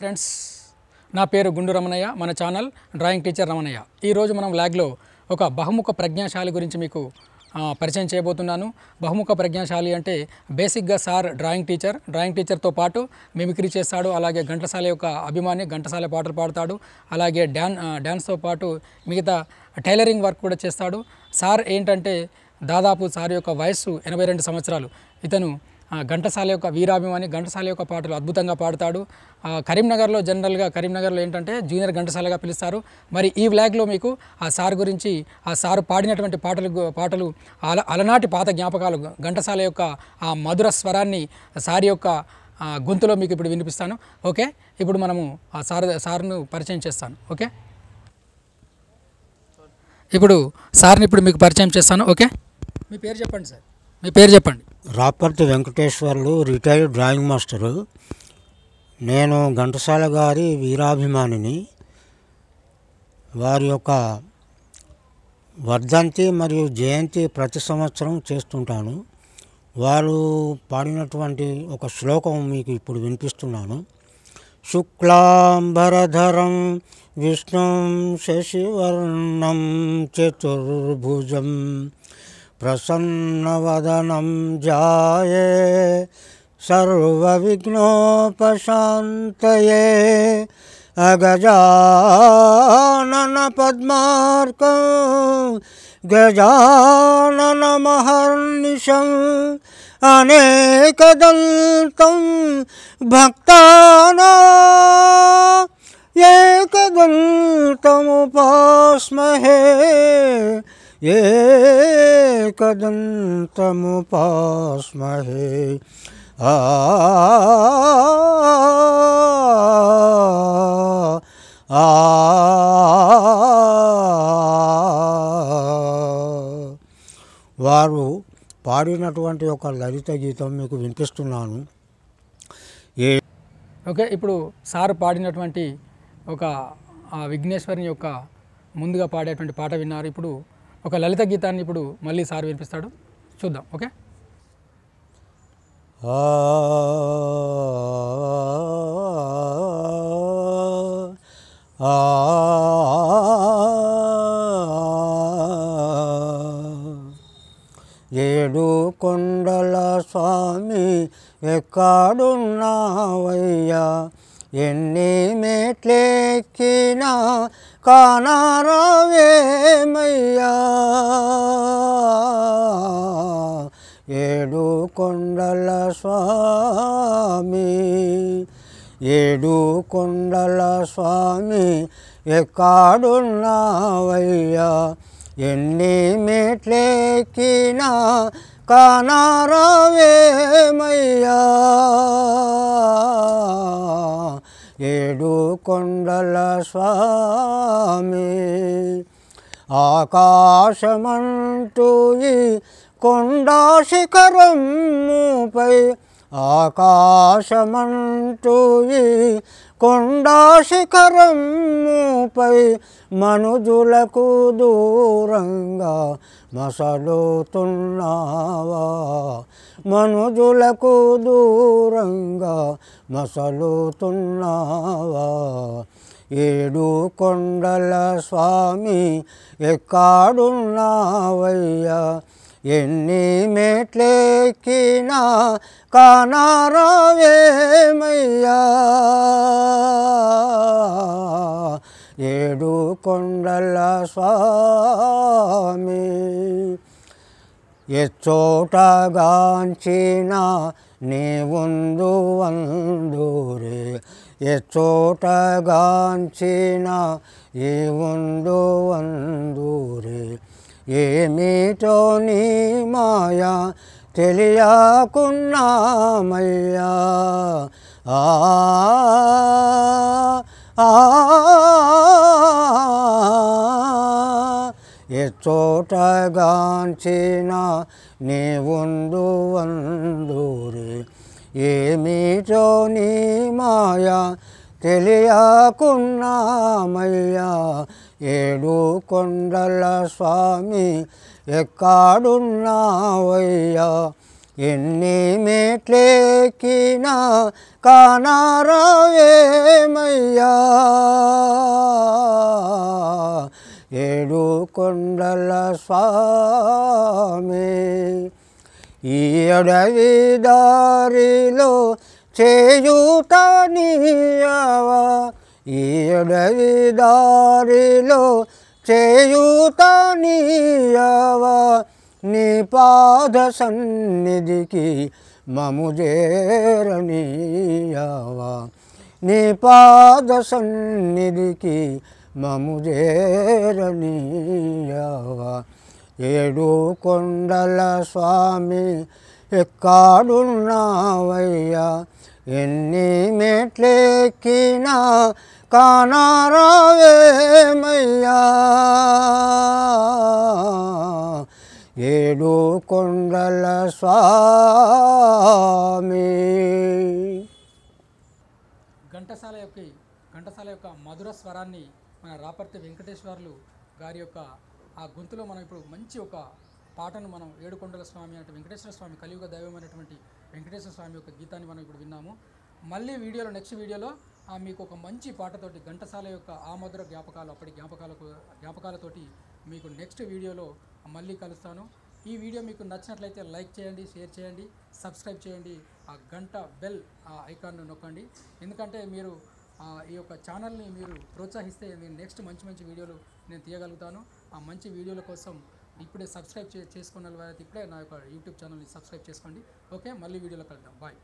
friends నా పేరు గుండు రమణయ్య మన ఛానల్ డ్రాయింగ్ టీచర్ రమణయ్య ఈరోజు మనం ల్యాగ్లో ఒక బహుముఖ ప్రజ్ఞాశాలి గురించి మీకు పరిచయం చేయబోతున్నాను బహుముఖ ప్రజ్ఞాశాలి అంటే బేసిక్గా సార్ డ్రాయింగ్ టీచర్ డ్రాయింగ్ టీచర్తో పాటు మిమిక్రీ చేస్తాడు అలాగే ఘంటసాల యొక్క అభిమాని ఘంటసాల పాటలు పాడతాడు అలాగే డ్యాన్ డ్యాన్స్తో పాటు మిగతా టైలరింగ్ వర్క్ కూడా చేస్తాడు సార్ ఏంటంటే దాదాపు సార్ యొక్క వయస్సు ఎనభై రెండు సంవత్సరాలు ఇతను ఘంటసాల యొక్క వీరాభిమాని ఘంటసాల యొక్క పాటలు అద్భుతంగా పాడతాడు కరీంనగర్లో జనరల్గా కరీంనగర్లో ఏంటంటే జూనియర్ ఘంటసాలగా పిలుస్తారు మరి ఈ వ్లాగ్లో మీకు ఆ సార్ గురించి ఆ సారు పాడినటువంటి పాటలు పాటలు అల అలనాటి పాత జ్ఞాపకాలు ఘంటసాల యొక్క ఆ మధుర స్వరాన్ని సారి యొక్క గొంతులో మీకు ఇప్పుడు వినిపిస్తాను ఓకే ఇప్పుడు మనము ఆ సార్ సార్ను పరిచయం చేస్తాను ఓకే ఇప్పుడు సార్ని ఇప్పుడు మీకు పరిచయం చేస్తాను ఓకే మీ పేరు చెప్పండి సార్ మీ పేరు చెప్పండి Raparthi Venkateswarlu retired drawing master నేను ఘంటసాల గారి వీరాభిమానిని వారి యొక్క వర్ధంతి మరియు జయంతి ప్రతి సంవత్సరం చేస్తుంటాను వారు పాడినటువంటి ఒక శ్లోకం మీకు ఇప్పుడు వినిపిస్తున్నాను శుక్లాంబరధరం విష్ణుం శశివర్ణం చతుర్భుజం प्रसन्नवदनं जाये सर्वविघ्नोपशान्तये अगजानपद्मार्कं गजाननमहर्निशम् अनेकदन्तं भक्ताना एकदन्तमुपास्महे ఏకదంతముపాస్మహే ఆ వారు పాడినటువంటి ఒక లలిత గీతం మీకు వినిపిస్తున్నాను ఏ ఓకే ఇప్పుడు సారు పాడినటువంటి ఒక విఘ్నేశ్వరుని యొక్క ముందుగా పాడేటువంటి పాట విన్నారు ఇప్పుడు ఒక లలిత గీతాన్ని ఇప్పుడు మళ్ళీ సార్ వినిపిస్తాడు చూద్దాం ఓకే ఏడు కొండల స్వామి ఎక్కడున్నావయ్యా ఎన్ని మెట్లెక్కినా కానారావేమయ్యా ఏడు కొండల స్వామి ఏడు కొండల స్వామి ఎక్కడున్నావయ్యా ఎన్ని మెట్లెక్కినా కానారావేమయ్యా ఏడు కొండల స్వామి ఆకాశమంటూ ఈ కొండా శిఖరం పై ఆకాశమంటూ ఈ కొండా శిఖరముపై మనుజులకు దూరంగా మసలుతున్నావా మనుజులకు దూరంగా మసలుతున్నావా ఏడు కొండల స్వామి ఎక్కాడున్నావయ్యా ఎన్ని మెట్లెక్కినా కానారావేమయ్యా ఏడు కొండల స్వామి ఎచ్చోటగాంచిన నీవుందు వందూరే ఎచ్చోటగాంచిన ఈ ఉందు వందూరే ఏమిటో నీ మాయా తెలియకున్నామయ్యా ఆ ఎచ్చోటగాంచిన నీ ఉండు వందూరి ఏమిటో నీ మాయా తెలియకున్నామయ్యా ఏడు కొండల స్వామి ఎక్కడున్నావయ్యా ఎన్ని మెట్లెక్కినా కానారావేమయ్యా ఏడు కొండల స్వామి ఈ అడవి దారిలో చేయుత నీయవా ఈ దారిలో చేయుతనీయవా నీ పాద సన్నిధికి మము చేరనీయవా నీ పాద సన్నిధికి మము చేరనీయవా ఏడు కొండల స్వామి ఎక్కాడున్నావయ్యా ఎన్ని మెట్లెక్కినా కానారావేమయ్యా ఏడు కొండల స్వామి ఘంటసాల యొక్క ఘంటసాల యొక్క మధుర స్వరాన్ని మన రాపర్తి వెంకటేశ్వర్లు గారి యొక్క ఆ గొంతులో మనం ఇప్పుడు మంచి ఒక పాటను మనం ఏడుకొండల స్వామి అంటే వెంకటేశ్వర స్వామి కలియుగ అనేటువంటి వెంకటేశ్వర స్వామి యొక్క గీతాన్ని మనం ఇప్పుడు విన్నాము మళ్ళీ వీడియోలో నెక్స్ట్ వీడియోలో మీకు ఒక మంచి పాటతోటి ఘంటసాల యొక్క ఆమధుర జ్ఞాపకాలు అప్పటి జ్ఞాపకాలకు జ్ఞాపకాలతోటి మీకు నెక్స్ట్ వీడియోలో మళ్ళీ కలుస్తాను ఈ వీడియో మీకు నచ్చినట్లయితే లైక్ చేయండి షేర్ చేయండి సబ్స్క్రైబ్ చేయండి ఆ గంట బెల్ ఆ ఐకాన్ను నొక్కండి ఎందుకంటే మీరు ఈ యొక్క ఛానల్ని మీరు ప్రోత్సహిస్తే నేను నెక్స్ట్ మంచి మంచి వీడియోలు నేను తీయగలుగుతాను ఆ మంచి వీడియోల కోసం ఇప్పుడే సబ్స్క్రైబ్ చేసుకున్న వారైతే ఇప్పుడే నా యొక్క యూట్యూబ్ ఛానల్ని సబ్స్క్రైబ్ చేసుకోండి ఓకే మళ్ళీ వీడియోలో కలుద్దాం బాయ్